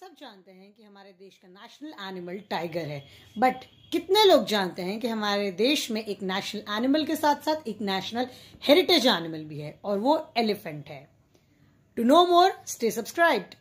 सब जानते हैं कि हमारे देश का नेशनल एनिमल टाइगर है बट कितने लोग जानते हैं कि हमारे देश में एक नेशनल एनिमल के साथ साथ एक नेशनल हेरिटेज एनिमल भी है और वो एलिफेंट है to know more stay subscribed